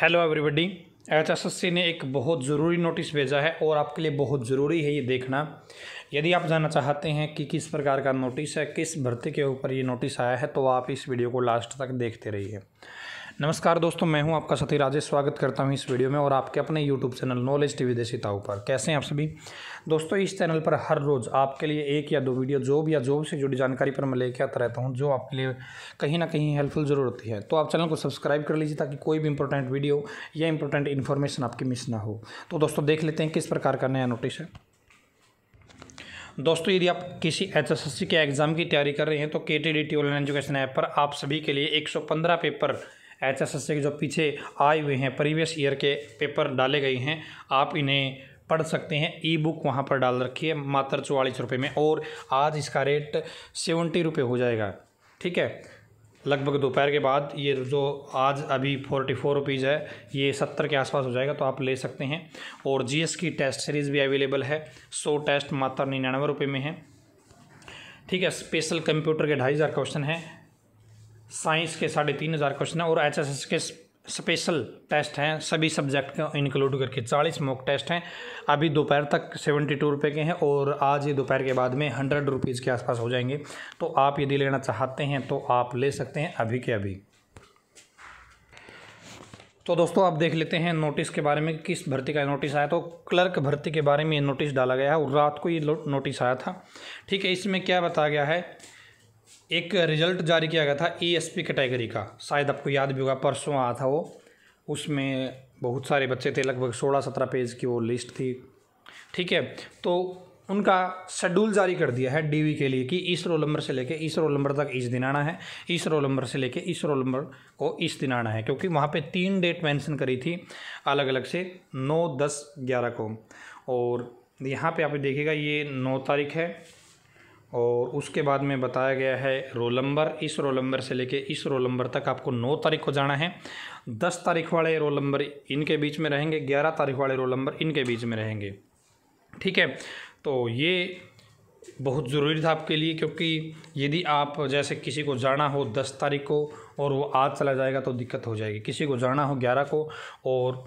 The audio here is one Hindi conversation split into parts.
hello everybody H S S C ने एक बहुत ज़रूरी नोटिस भेजा है और आपके लिए बहुत ज़रूरी है ये देखना यदि आप जानना चाहते हैं कि किस प्रकार का नोटिस है किस भर्ती के ऊपर ये नोटिस आया है तो आप इस वीडियो को लास्ट तक देखते रहिए नमस्कार दोस्तों मैं हूं आपका सती राजेश स्वागत करता हूं इस वीडियो में और आपके अपने यूट्यूब चैनल नॉलेज टीवी देसी ताऊ पर कैसे हैं आप सभी दोस्तों इस चैनल पर हर रोज़ आपके लिए एक या दो वीडियो जॉब या जॉब से जुड़ी जानकारी पर मैं लेके आता रहता हूं जो आपके लिए कहीं ना कहीं हेल्पफुल ज़रूर होती है तो आप चैनल को सब्सक्राइब कर लीजिए ताकि कोई भी इंपॉर्टेंट वीडियो या इंपॉर्टेंट इन्फॉर्मेशन आपकी मिस ना हो तो दोस्तों देख लेते हैं किस प्रकार का नया नोटिस है दोस्तों यदि आप किसी सी के एग्ज़ाम की तैयारी कर रहे हैं तो K T D T online education app पर आप सभी के लिए पंद्रह पेपर एच एस एस के जो पीछे आए हुए हैं प्रीवियस ईयर के पेपर डाले गए हैं आप इन्हें पढ़ सकते हैं ई बुक वहाँ पर डाल रखी है मात्र चौवालीस रुपये में और आज इसका रेट सेवेंटी रुपये हो जाएगा ठीक है लगभग दोपहर के बाद ये जो आज अभी फोर्टी फोर रुपीज़ है ये सत्तर के आसपास हो जाएगा तो आप ले सकते हैं और एस की टेस्ट सीरीज़ भी अवेलेबल है सो टेस्ट मात्र निन्यानवे रुपये में है ठीक है स्पेशल कंप्यूटर के ढाई हज़ार क्वेश्चन हैं साइंस के साढ़े तीन हज़ार क्वेश्चन हैं और एस के स्पेशल टेस्ट हैं सभी सब्जेक्ट को इंक्लूड करके चालीस मॉक टेस्ट हैं अभी दोपहर तक सेवेंटी टू रुपये के हैं और आज ये दोपहर के बाद में हंड्रेड रुपीज़ के आसपास हो जाएंगे तो आप यदि लेना चाहते हैं तो आप ले सकते हैं अभी के अभी तो दोस्तों आप देख लेते हैं नोटिस के बारे में किस भर्ती का नोटिस आया तो क्लर्क भर्ती के बारे में ये नोटिस डाला गया है और रात को ये नोटिस आया था ठीक है इसमें क्या बताया गया है एक रिजल्ट जारी किया गया था ई एस पी कैटेगरी का शायद आपको याद भी होगा परसों आया था वो उसमें बहुत सारे बच्चे थे लगभग सोलह सत्रह पेज की वो लिस्ट थी ठीक है तो उनका शेड्यूल जारी कर दिया है डीवी के लिए कि इस रोल नंबर से लेके इस रोल नंबर तक इस दिन आना है इस रोल नंबर से लेके इस रोल नंबर को इस दिन आना है क्योंकि वहाँ पे तीन डेट मेंशन करी थी अलग अलग से नौ दस ग्यारह को और यहाँ पे आप देखिएगा ये नौ तारीख है और उसके बाद में बताया गया है रोल नंबर इस रोल नंबर से लेके इस रोल नंबर तक आपको नौ तारीख को जाना है दस तारीख वाले रोल नंबर इनके बीच में रहेंगे ग्यारह तारीख वाले रोल नंबर इनके बीच में रहेंगे ठीक है तो ये बहुत ज़रूरी था आपके लिए क्योंकि यदि आप जैसे किसी को जाना हो दस तारीख को और वो आज चला जाएगा तो दिक्कत हो जाएगी किसी को जाना हो ग्यारह को और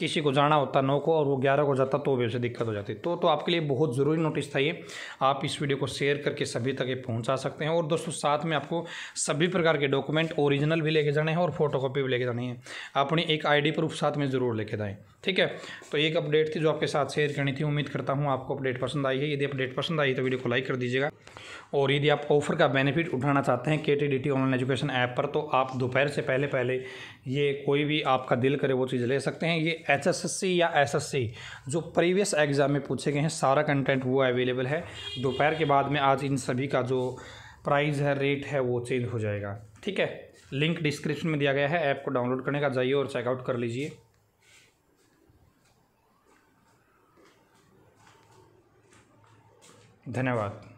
किसी को जाना होता नौ को और वो ग्यारह को जाता तो भी उसे दिक्कत हो जाती तो तो आपके लिए बहुत ज़रूरी नोटिस था ये आप इस वीडियो को शेयर करके सभी तक ये पहुंचा सकते हैं और दोस्तों साथ में आपको सभी प्रकार के डॉक्यूमेंट ओरिजिनल भी लेके जाने हैं और फोटोकॉपी भी लेके जानी है अपनी एक आईडी प्रूफ साथ में ज़रूर लेके जाएँ ठीक है तो एक अपडेट थी जो आपके साथ शेयर करनी थी उम्मीद करता हूँ आपको अपडेट पसंद आई है यदि अपडेट पसंद आई तो वीडियो को लाइक कर दीजिएगा और यदि आप ऑफर का बेनिफिट उठाना चाहते हैं K T D T online education app पर तो आप दोपहर से पहले पहले ये कोई भी आपका दिल करे वो चीज़ ले सकते हैं ये एचएसएससी या एसएससी जो प्रीवियस एग्ज़ाम में पूछे गए हैं सारा कंटेंट वो अवेलेबल है दोपहर के बाद में आज इन सभी का जो प्राइस है रेट है वो चेंज हो जाएगा ठीक है लिंक डिस्क्रिप्शन में दिया गया है ऐप को डाउनलोड करने का जाइए और चेकआउट कर लीजिए धन्यवाद